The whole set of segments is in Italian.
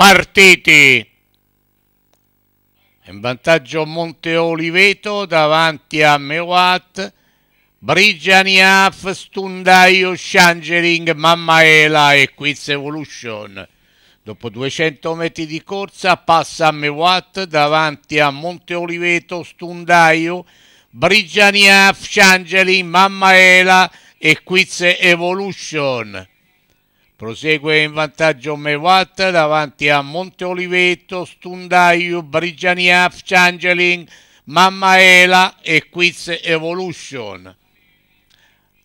partiti. In vantaggio Monte Oliveto davanti a Mewat, Brigianiaf, Stundaio, Shangering, Mammaela e Quiz Evolution. Dopo 200 metri di corsa passa a Mewat davanti a Monte Oliveto, Stundaio, Brigianiaf, Shangering, Mammaela e Quiz Evolution. Prosegue in vantaggio Mewat davanti a Monte Oliveto, Stundaiu, Brigianiaf, Changeling, Mammaela e Quiz Evolution.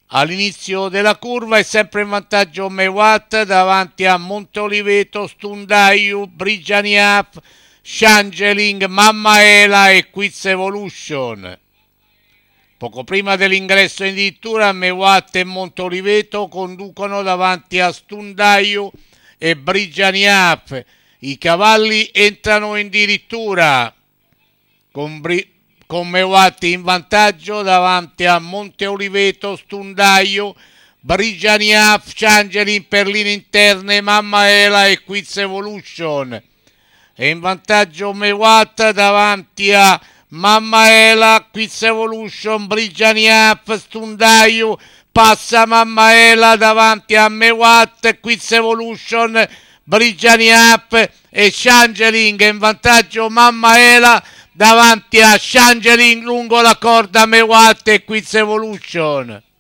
All'inizio della curva è sempre in vantaggio Mewat davanti a Monte Oliveto, Stundaiu, Brigianiaf, Changeling, Mammaela e Quiz Evolution. Poco prima dell'ingresso in dittura Mewat e Montoliveto conducono davanti a Stundaio e Brigianiaf. I cavalli entrano in dirittura con, Bri- con Mewat in vantaggio davanti a Monteoliveto, Stundaio, Brigianiaf, Ciangelin per linee interne, Mamma Ela e Quiz Evolution. E in vantaggio Mewat davanti a Mamma Ela, Quiz Evolution, Brigiani App, Stundaiu, passa Mamma Ela davanti a Mewat, Quiz Evolution, Brigiani App e Shangeling in vantaggio Mamma Ela davanti a Shangeling lungo la corda Mewat e Quiz Evolution.